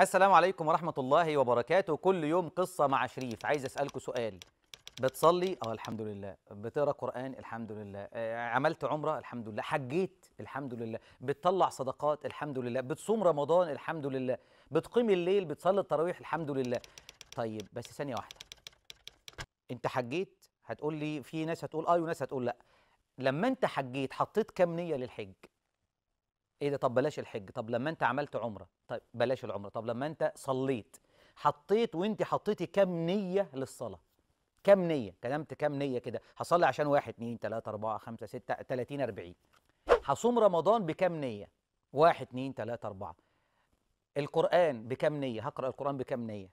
السلام عليكم ورحمة الله وبركاته كل يوم قصة مع شريف عايز أسألكوا سؤال بتصلي اه الحمد لله بتقرا قران الحمد لله آه، عملت عمره الحمد لله حجيت الحمد لله بتطلع صدقات الحمد لله بتصوم رمضان الحمد لله بتقيم الليل بتصلي التراويح الحمد لله طيب بس ثانيه واحده انت حجيت هتقول لي في ناس هتقول اه وناس هتقول لا لما انت حجيت حطيت كم نيه للحج ايه ده طب بلاش الحج طب لما انت عملت عمره طب بلاش العمره طب لما انت صليت حطيت وانت حطيتي كم نيه للصلاه كم نيه كلمت كم نيه كده هصلي عشان واحد اتنين تلاته اربعه خمسه سته تلاتين اربعين هصوم رمضان بكام نيه واحد اتنين تلاته اربعه القران بكام نيه هقرا القران بكام نيه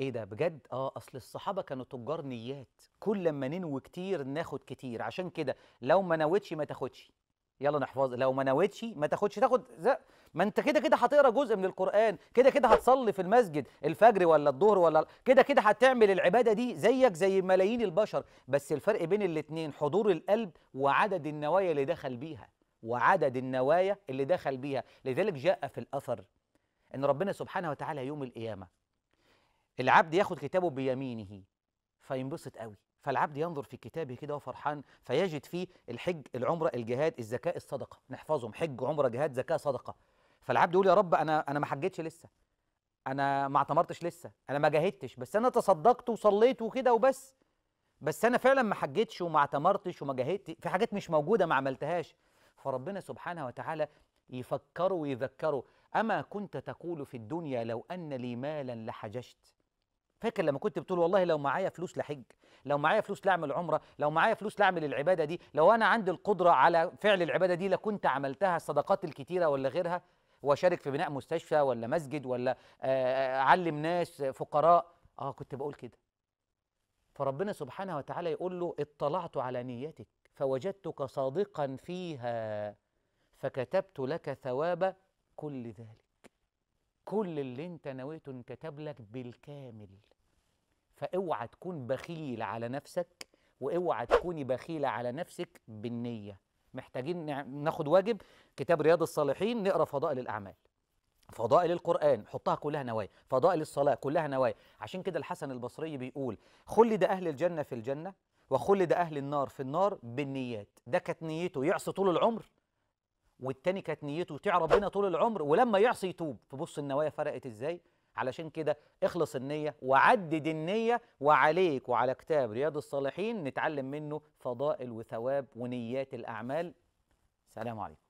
ايه ده بجد اه اصل الصحابه كانوا تجار نيات كل ما ننوي كتير ناخد كتير عشان كده لو ما نويتش ما تاخدش يلا نحفظ لو ما نويتش ما تاخدش تاخد ما انت كده كده هتقرا جزء من القران كده كده هتصلي في المسجد الفجر ولا الظهر ولا كده كده هتعمل العباده دي زيك زي ملايين البشر بس الفرق بين الاثنين حضور القلب وعدد النوايا اللي دخل بيها وعدد النوايا اللي دخل بيها لذلك جاء في الاثر ان ربنا سبحانه وتعالى يوم القيامه العبد ياخد كتابه بيمينه فينبسط قوي فالعبد ينظر في كتابه كده وفرحان فيجد فيه الحج العمره الجهاد الزكاه الصدقه نحفظهم حج عمره جهاد زكاه صدقه فالعبد يقول يا رب انا انا ما حجتش لسه انا ما اعتمرتش لسه انا ما جاهدتش بس انا تصدقت وصليت وكده وبس بس انا فعلا ما حجتش وما اعتمرتش وما جاهدت في حاجات مش موجوده ما عملتهاش فربنا سبحانه وتعالى يفكره ويذكره اما كنت تقول في الدنيا لو ان لي مالا لحججت فاكر لما كنت بتقول والله لو معايا فلوس لحج لو معايا فلوس لاعمل عمره لو معايا فلوس لاعمل العباده دي لو انا عندي القدره على فعل العباده دي لكنت عملتها الصدقات الكتيره ولا غيرها واشارك في بناء مستشفى ولا مسجد ولا آه، آه، اعلم ناس فقراء اه كنت بقول كده فربنا سبحانه وتعالى يقول له اطلعت على نيتك فوجدتك صادقا فيها فكتبت لك ثواب كل ذلك كل اللي انت نويته انكتب لك بالكامل فاوعى تكون بخيل على نفسك واوعى تكوني بخيله على نفسك بالنيه محتاجين ناخد واجب كتاب رياض الصالحين نقرا فضائل الاعمال فضائل القرآن حطها كلها نوايا فضائل الصلاة كلها نوايا عشان كده الحسن البصري بيقول خلد أهل الجنة في الجنة وخلد أهل النار في النار بالنيات ده كانت نيته يعصي طول العمر والتاني كانت نيته يطيع ربنا طول العمر ولما يعصي يتوب فبص النوايا فرقت ازاي علشان كده اخلص النية وعدد النية وعليك وعلى كتاب رياض الصالحين نتعلم منه فضائل وثواب ونيات الأعمال سلام عليكم